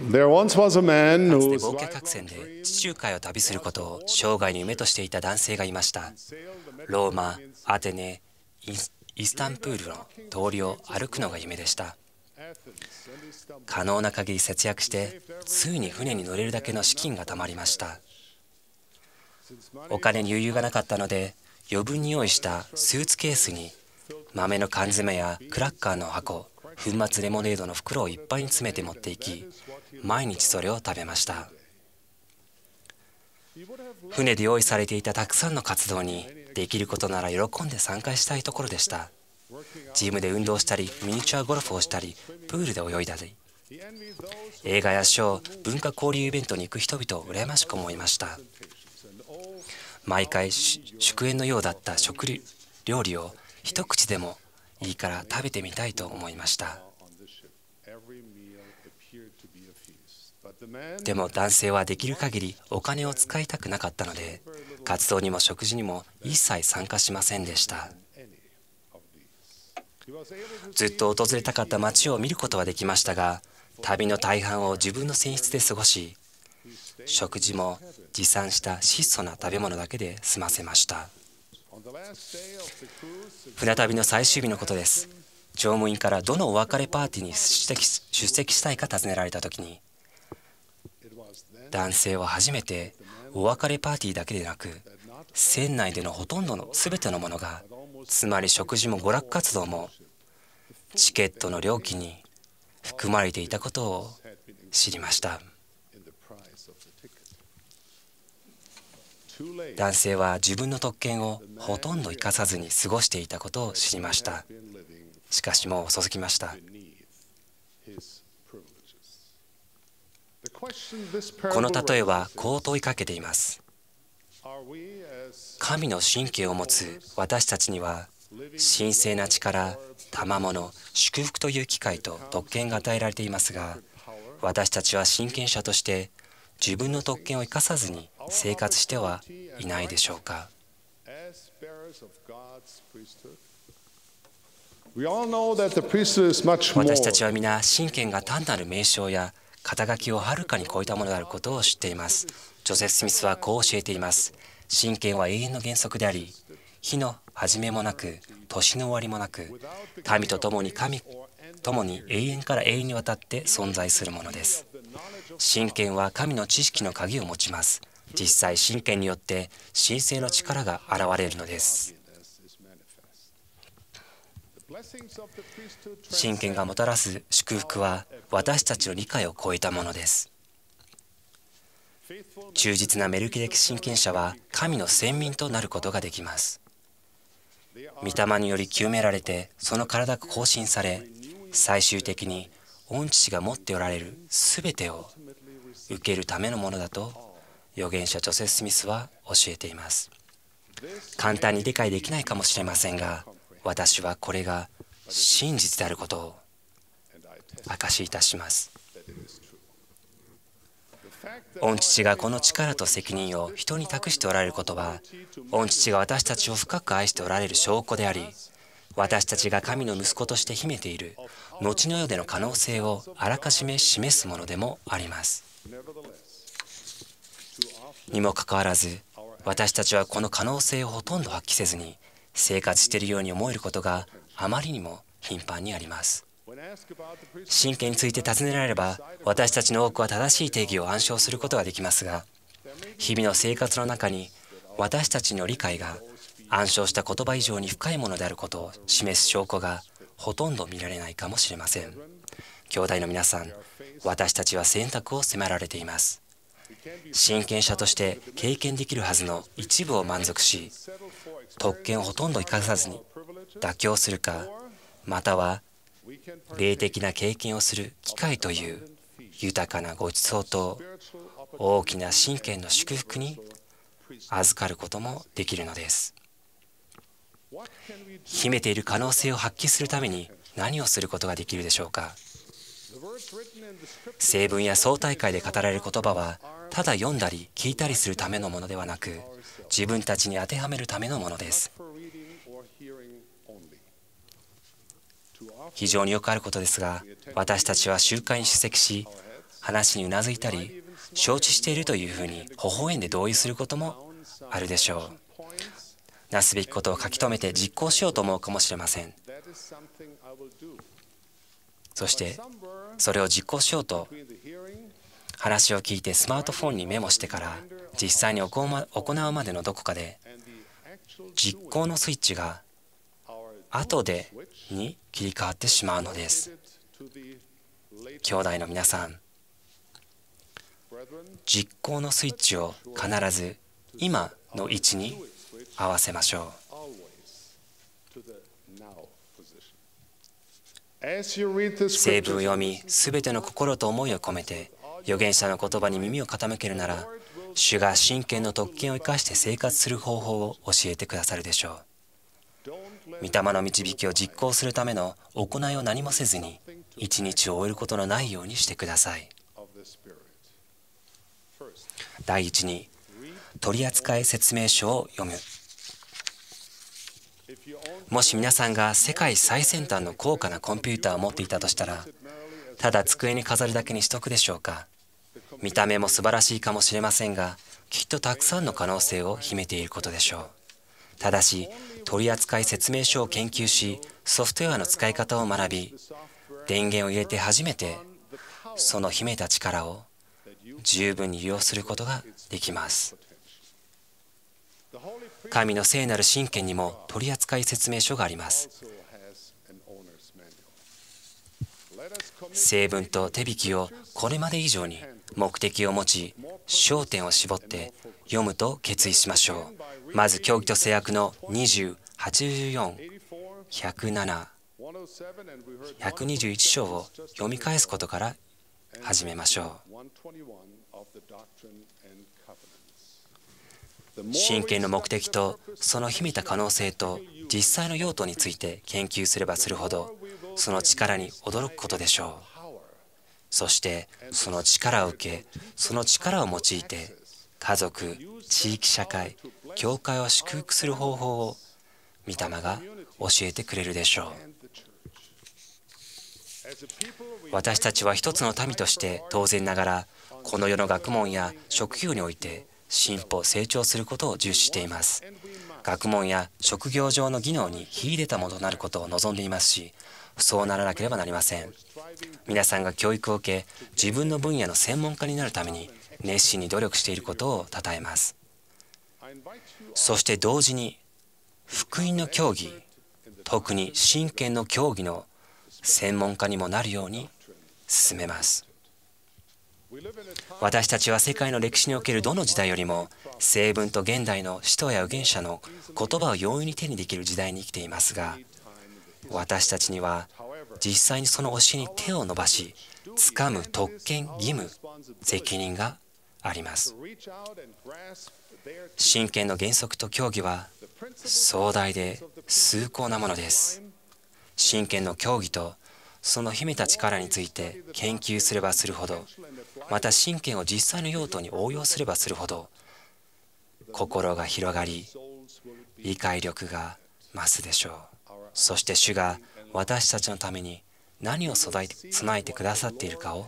つて忘却客船で地中海を旅することを生涯に夢としていた男性がいましたローマアテネイスタンプールの通りを歩くのが夢でした可能な限り節約してついに船に乗れるだけの資金がたまりましたお金に余裕がなかったので余分に用意したスーツケースに豆の缶詰やクラッカーの箱粉末レモネードの袋をいっぱいに詰めて持っていき毎日それを食べました船で用意されていたたくさんの活動にできることなら喜んで参加したいところでしたジムで運動したりミニチュアゴルフをしたりプールで泳いだり映画やショー文化交流イベントに行く人々を羨ましく思いました毎回祝宴のようだった食料理を一口でもいいから食べてみたいと思いましたでも男性はできる限りお金を使いたくなかったので活動にも食事にも一切参加しませんでしたずっと訪れたかった街を見ることはできましたが旅の大半を自分の船室で過ごし食事も持参した質素な食べ物だけで済ませました船旅の最終日のことです乗務員からどのお別れパーティーに出席したいか尋ねられた時に男性は初めてお別れパーティーだけでなく船内でのほとんどの全てのものがつまり食事も娯楽活動もチケットの料金に含まれていたことを知りました。男性は自分の特権をほとんど生かさずに過ごしていたことを知りましたしかしもう遅すぎましたこの例えはこう問いかけています神の神経を持つ私たちには神聖な力賜物祝福という機会と特権が与えられていますが私たちは親権者として自分の特権を生かさずに生活してはいないでしょうか私たちは皆神権が単なる名称や肩書きをはるかに超えたものであることを知っていますジョセフ・スミスはこう教えています神権は永遠の原則であり日の始めもなく年の終わりもなく民と共に神共に永遠から永遠にわたって存在するものです神権は神の知識の鍵を持ちます実際神権によって神聖の力が現れるのです神権がもたらす祝福は私たちの理解を超えたものです忠実なメルキデキ神権者は神の先民となることができます御霊により清められてその体が更新され最終的に御父が持っておられる全てを受けるためのものだと預言者ジョセスミスは教えています簡単に理解できないかもしれませんが私はこれが真実であることを証しいたします御父がこの力と責任を人に託しておられることは御父が私たちを深く愛しておられる証拠であり私たちが神の息子として秘めている後の世での可能性をあらかじめ示すものでもありますにもかかわらず私たちはこの可能性をほとんど発揮せずに生活しているように思えることがあまりにも頻繁にあります神経について尋ねられれば私たちの多くは正しい定義を暗唱することができますが日々の生活の中に私たちの理解が暗唱した言葉以上に深いものであることを示す証拠がほとんど見られないかもしれません兄弟の皆さん私たちは選択を迫られています親権者として経験できるはずの一部を満足し特権をほとんど生かさずに妥協するかまたは霊的な経験をする機会という豊かなごちそうと大きな神権の祝福に預かることもできるのです秘めている可能性を発揮するために何をすることができるでしょうか成文や総大会で語られる言葉はただ読んだり聞いたりするためのものではなく自分たちに当てはめるためのものです非常によくあることですが私たちは集会に出席し話にうなずいたり承知しているというふうに微笑んで同意することもあるでしょうなすべきことを書き留めて実行しようと思うかもしれませんそしてそれを実行しようと話を聞いてスマートフォンにメモしてから実際に行うまでのどこかで実行のスイッチが後でに切り替わってしまうのです兄弟の皆さん実行のスイッチを必ず今の位置に合わせましょう成分を読み、全ての心と思いを込めて、預言者の言葉に耳を傾けるなら、主が神権の特権を生かして生活する方法を教えてくださるでしょう。御霊の導きを実行するための行いを何もせずに、一日を終えることのないようにしてください。第一に、取扱説明書を読む。もし皆さんが世界最先端の高価なコンピューターを持っていたとしたらただ机に飾るだけにしとくでしょうか見た目も素晴らしいかもしれませんがきっとたくさんの可能性を秘めていることでしょうただし取扱説明書を研究しソフトウェアの使い方を学び電源を入れて初めてその秘めた力を十分に利用することができます。神の聖なる神権にも取扱説明書があります成分と手引きをこれまで以上に目的を持ち焦点を絞って読むと決意しましょうまず教義と制約の208417121章を読み返すことから始めましょう真剣の目的とその秘めた可能性と実際の用途について研究すればするほどその力に驚くことでしょうそしてその力を受けその力を用いて家族地域社会教会を祝福する方法を御霊が教えてくれるでしょう私たちは一つの民として当然ながらこの世の学問や職業において進歩成長することを重視しています学問や職業上の技能に秀でたものとなることを望んでいますしそうならなければなりません皆さんが教育を受け自分の分野の専門家になるために熱心に努力していることを称えますそして同時に福音の教義特に神権の教義の専門家にもなるように進めます私たちは世界の歴史におけるどの時代よりも成文と現代の使徒や預言者の言葉を容易に手にできる時代に生きていますが私たちには実際にその教えに手を伸ばし掴む特権義務責任があります真剣の原則と教義は壮大で崇高なものです真剣の教義とその秘めた力について研究すればするほどまた神経を実際の用途に応用すればするほど心が広がり理解力が増すでしょうそして主が私たちのために何を備えてくださっているかを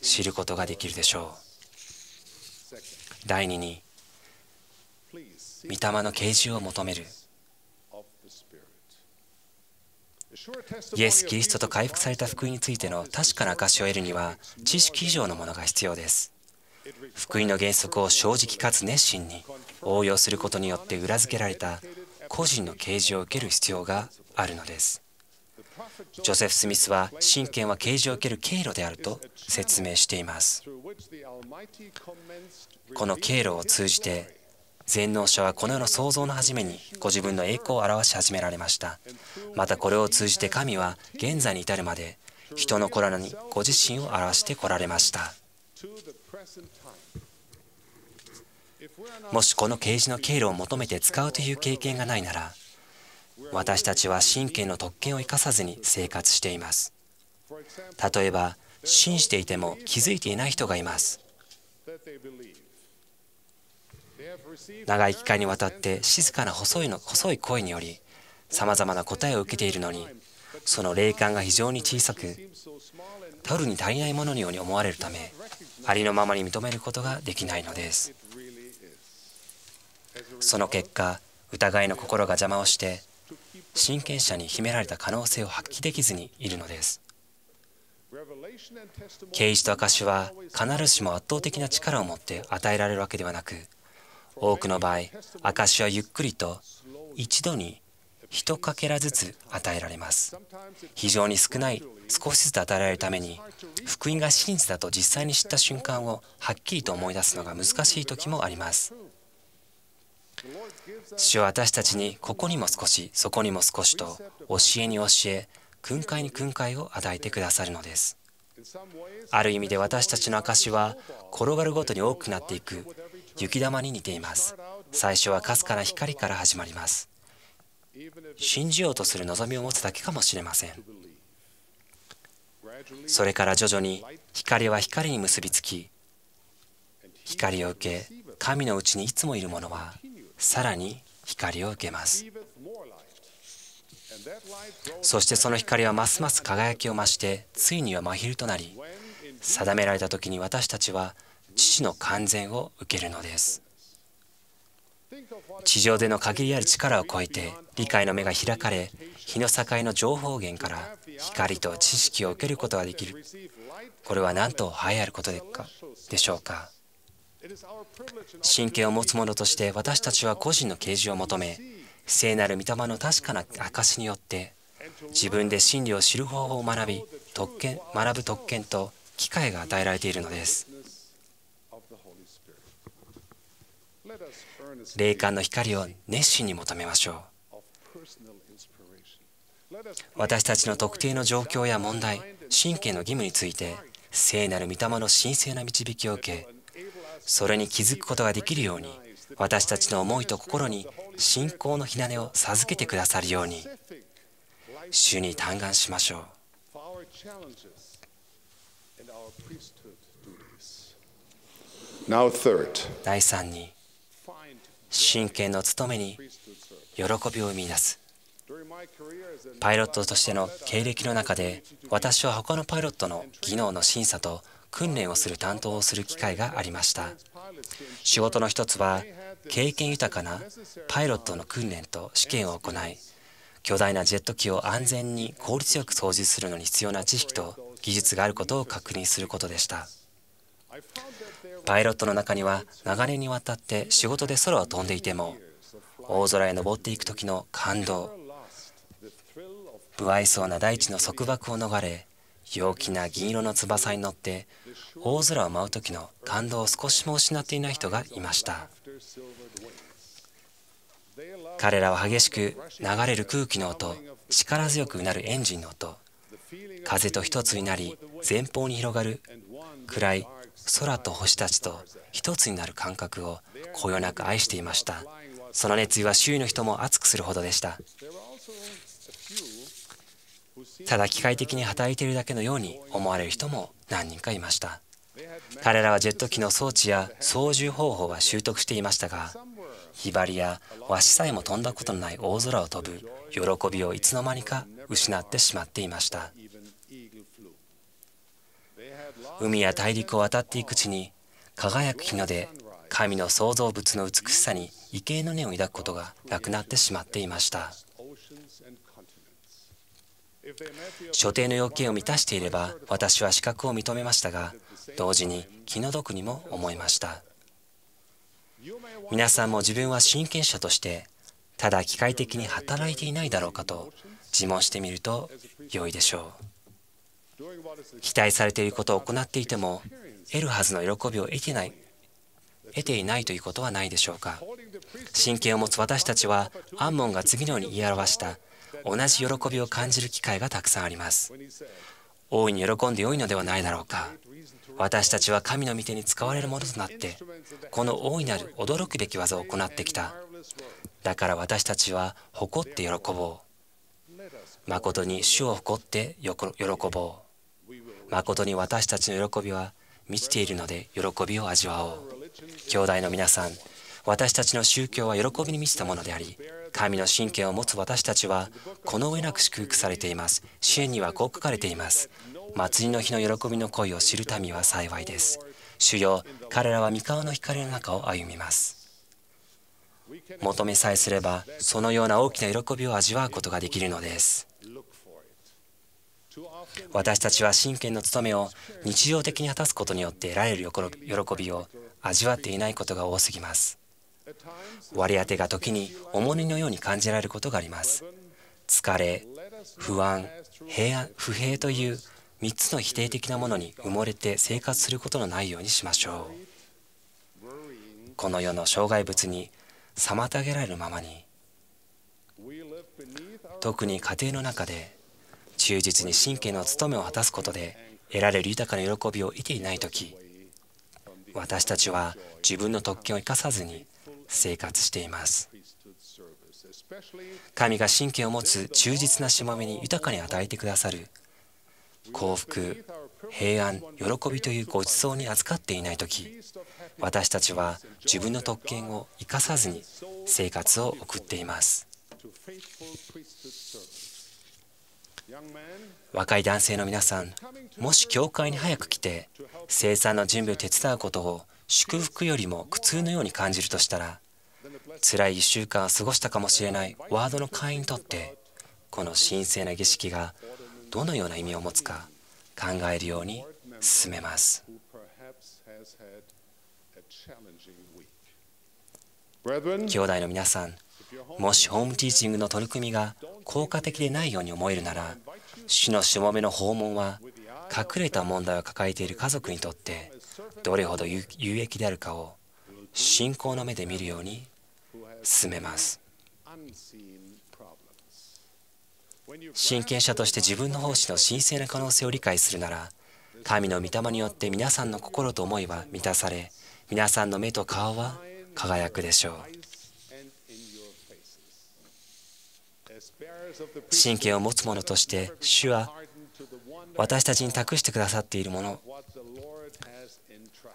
知ることができるでしょう第二に御霊の啓示を求めるイエス・キリストと回復された福音についての確かな証しを得るには知識以上のものが必要です。福音の原則を正直かつ熱心に応用することによって裏付けられた個人の啓示を受ける必要があるのです。ジョセフ・スミスは神権は啓示を受ける経路であると説明していますこの経路を通じて全能者はこの世の創造の初めにご自分の栄光を表し始められましたまたこれを通じて神は現在に至るまで人のらにご自身を表してこられましたもしこの啓示の経路を求めて使うという経験がないなら私たちは神経の特権を生かさずに生活しています例えば信じていても気づいていない人がいます長い期間にわたって静かな細いの細い声によりさまざまな答えを受けているのにその霊感が非常に小さく取るに足りないもののように思われるためありのままに認めることができないのですその結果疑いの心が邪魔をして親権者に秘められた可能性を発揮できずにいるのです啓示と証は必ずしも圧倒的な力を持って与えられるわけではなく多くの場合証はゆっくりと一度に1かけらずつ与えられます非常に少ない少しずつ与えられるために福音が真実だと実際に知った瞬間をはっきりと思い出すのが難しい時もあります主は私たちにここにも少しそこにも少しと教えに教え訓戒に訓戒を与えてくださるのですある意味で私たちの証は転がるごとに多くなっていく雪玉に似ています最初はかすかな光から始まります信じようとする望みを持つだけかもしれませんそれから徐々に光は光に結びつき光を受け神のうちにいつもいるものはさらに光を受けますそしてその光はますます輝きを増してついには真昼となり定められた時に私たちは父の完全を受けるのです地上での限りある力を超えて理解の目が開かれ日の境の情報源から光と知識を受けることができるこれは何と栄えあることでかでしょうか神経を持つ者として私たちは個人の啓示を求め聖なる御霊の確かな証しによって自分で真理を知る方法を学び特権学ぶ特権と機会が与えられているのです霊感の光を熱心に求めましょう私たちの特定の状況や問題神経の義務について聖なる御霊の神聖な導きを受けそれに気づくことができるように私たちの思いと心に信仰の火種を授けてくださるように主に嘆願しましょう第3に真剣の務めに喜びをみ出すパイロットとしての経歴の中で私は他のパイロットの技能の審査と訓練をする担当をする機会がありました仕事の一つは経験豊かなパイロットの訓練と試験を行い巨大なジェット機を安全に効率よく操縦するのに必要な知識と技術があることを確認することでしたパイロットの中には長年にわたって仕事で空を飛んでいても大空へ登っていく時の感動不愛想な大地の束縛を逃れ陽気な銀色の翼に乗って大空を舞う時の感動を少しも失っていない人がいました彼らは激しく流れる空気の音力強くなるエンジンの音風と一つになり前方に広がる暗い空と星たちと一つになる感覚をこよなく愛していましたその熱意は周囲の人も熱くするほどでしたただ機械的に働いているだけのように思われる人も何人かいました彼らはジェット機の装置や操縦方法は習得していましたがひばりやわしさえも飛んだことのない大空を飛ぶ喜びをいつの間にか失ってしまっていました海や大陸を渡っていくうちに輝く日の出神の創造物の美しさに畏敬の念を抱くことがなくなってしまっていました所定の要件を満たしていれば私は資格を認めましたが同時に気の毒にも思いました皆さんも自分は親権者としてただ機械的に働いていないだろうかと自問してみると良いでしょう期待されていることを行っていても得るはずの喜びを得てない得ていないということはないでしょうか神経を持つ私たちはアンモンが次のように言い表した同じ喜びを感じる機会がたくさんあります大いに喜んでよいのではないだろうか私たちは神の御手に使われるものとなってこの大いなる驚くべき技を行ってきただから私たちは誇って喜ぼう誠に主を誇って喜ぼう誠に私たちの喜びは満ちているので喜びを味わおう兄弟の皆さん私たちの宗教は喜びに満ちたものであり神の神経を持つ私たちはこの上なく祝福されています支援にはこう書かれています祭りの日の喜びの恋を知る民は幸いです主よ彼らは三河の光の中を歩みます求めさえすればそのような大きな喜びを味わうことができるのです私たちは真剣の務めを日常的に果たすことによって得られる喜びを味わっていないことが多すぎます割り当てが時に重荷のように感じられることがあります疲れ不安平安不平という3つの否定的なものに埋もれて生活することのないようにしましょうこの世の障害物に妨げられるままに特に家庭の中で忠実に神経の務めを果たすことで得られる豊かな喜びを得ていない時私たちは自分の特権を生かさずに生活しています神が神経を持つ忠実なしもべに豊かに与えてくださる幸福平安喜びというごちそうに預かっていない時私たちは自分の特権を生かさずに生活を送っています若い男性の皆さんもし教会に早く来て生産の準備を手伝うことを祝福よりも苦痛のように感じるとしたら辛い1週間を過ごしたかもしれないワードの会員にとってこの神聖な儀式がどのような意味を持つか考えるように進めます。兄弟の皆さん、もしホームティーチングの取り組みが効果的でないように思えるなら、主のしもべの訪問は、隠れた問題を抱えている家族にとって、どれほど有益であるかを信仰の目で見るように進めます。親権者として自分の奉仕の神聖な可能性を理解するなら、神の御霊によって皆さんの心と思いは満たされ、皆さんの目と顔は輝くでしょう神経を持つ者として主は私たちに託してくださっているもの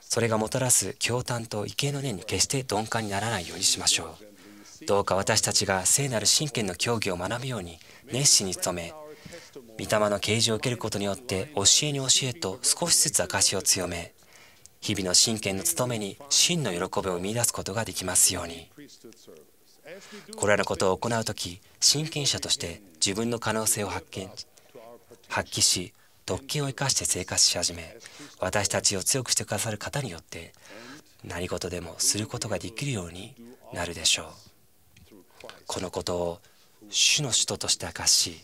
それがもたらす驚嘆と畏敬の念に決して鈍感にならないようにしましょうどうか私たちが聖なる神権の教義を学ぶように熱心に努め御霊の啓示を受けることによって教えに教えと少しずつ証しを強め日々の真剣の務めに真の喜びを見いだすことができますようにこれらのことを行う時真剣者として自分の可能性を発見発揮し特権を生かして生活し始め私たちを強くしてくださる方によって何事でもすることができるようになるでしょうこのことを主の首都として明かし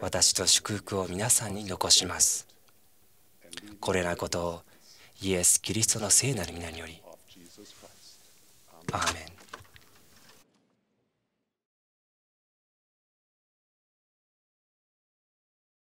私と祝福を皆さんに残しますこれらことをイエス・キリストの聖なる皆により。アーメン